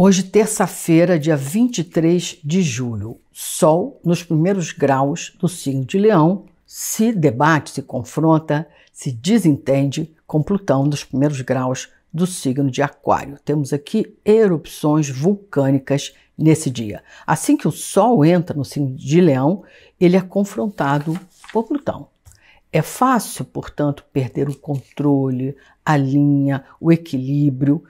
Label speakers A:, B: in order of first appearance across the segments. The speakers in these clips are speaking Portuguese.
A: Hoje, terça-feira, dia 23 de julho, Sol nos primeiros graus do signo de Leão se debate, se confronta, se desentende com Plutão nos primeiros graus do signo de Aquário. Temos aqui erupções vulcânicas nesse dia. Assim que o Sol entra no signo de Leão, ele é confrontado por Plutão. É fácil, portanto, perder o controle, a linha, o equilíbrio,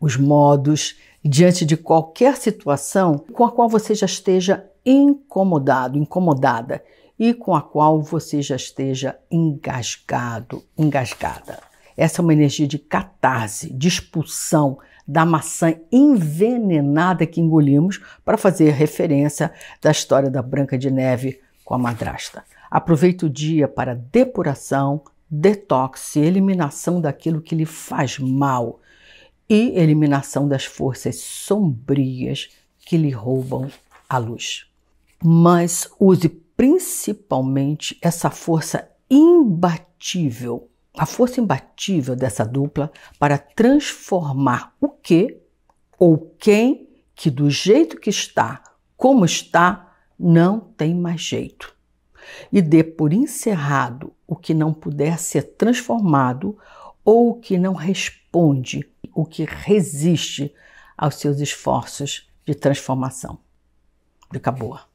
A: os modos diante de qualquer situação com a qual você já esteja incomodado, incomodada e com a qual você já esteja engasgado, engasgada. Essa é uma energia de catarse, de expulsão da maçã envenenada que engolimos para fazer referência da história da Branca de Neve com a madrasta. Aproveite o dia para depuração, detox, eliminação daquilo que lhe faz mal e eliminação das forças sombrias que lhe roubam a luz. Mas use principalmente essa força imbatível, a força imbatível dessa dupla para transformar o que ou quem que do jeito que está, como está, não tem mais jeito. E dê por encerrado o que não puder ser transformado ou que não responde, o que resiste aos seus esforços de transformação. boa.